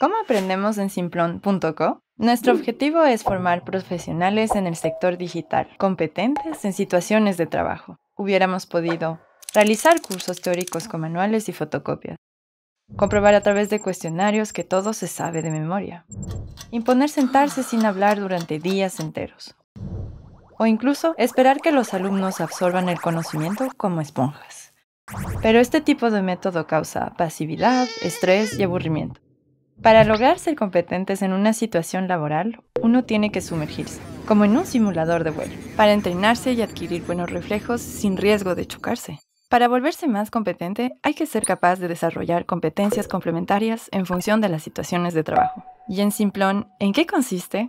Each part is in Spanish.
¿Cómo aprendemos en simplon.co? Nuestro objetivo es formar profesionales en el sector digital, competentes en situaciones de trabajo. Hubiéramos podido realizar cursos teóricos con manuales y fotocopias, comprobar a través de cuestionarios que todo se sabe de memoria, imponer sentarse sin hablar durante días enteros, o incluso esperar que los alumnos absorban el conocimiento como esponjas. Pero este tipo de método causa pasividad, estrés y aburrimiento. Para lograr ser competentes en una situación laboral, uno tiene que sumergirse, como en un simulador de vuelo, para entrenarse y adquirir buenos reflejos sin riesgo de chocarse. Para volverse más competente, hay que ser capaz de desarrollar competencias complementarias en función de las situaciones de trabajo. Y en Simplón, ¿en qué consiste?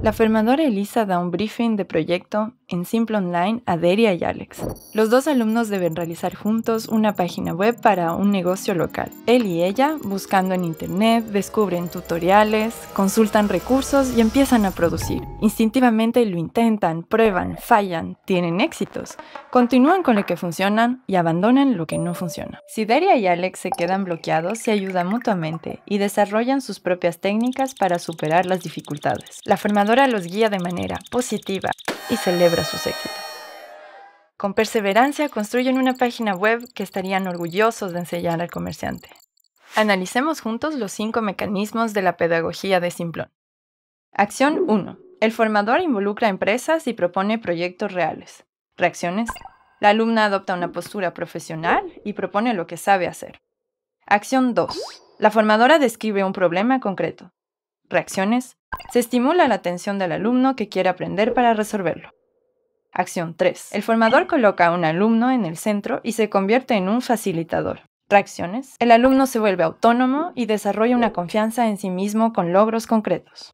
La formadora Elisa da un briefing de proyecto en Simple Online a Deria y Alex. Los dos alumnos deben realizar juntos una página web para un negocio local. Él y ella, buscando en internet, descubren tutoriales, consultan recursos y empiezan a producir. Instintivamente lo intentan, prueban, fallan, tienen éxitos, continúan con lo que funcionan y abandonan lo que no funciona. Si Deria y Alex se quedan bloqueados, se ayudan mutuamente y desarrollan sus propias técnicas para superar las dificultades. La formadora los guía de manera positiva y celebra sus Con perseverancia construyen una página web que estarían orgullosos de enseñar al comerciante. Analicemos juntos los cinco mecanismos de la pedagogía de Simplón. Acción 1. El formador involucra a empresas y propone proyectos reales. Reacciones. La alumna adopta una postura profesional y propone lo que sabe hacer. Acción 2. La formadora describe un problema concreto. Reacciones. Se estimula la atención del alumno que quiere aprender para resolverlo. Acción 3. El formador coloca a un alumno en el centro y se convierte en un facilitador. Reacciones. El alumno se vuelve autónomo y desarrolla una confianza en sí mismo con logros concretos.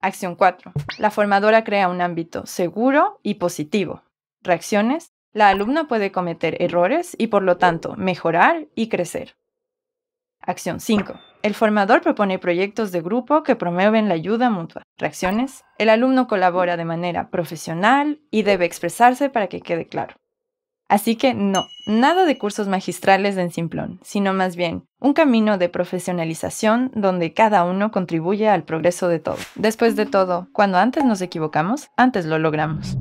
Acción 4. La formadora crea un ámbito seguro y positivo. Reacciones. La alumna puede cometer errores y por lo tanto mejorar y crecer. Acción 5. El formador propone proyectos de grupo que promueven la ayuda mutua. Reacciones. El alumno colabora de manera profesional y debe expresarse para que quede claro. Así que no, nada de cursos magistrales en Simplón, sino más bien un camino de profesionalización donde cada uno contribuye al progreso de todo. Después de todo, cuando antes nos equivocamos, antes lo logramos.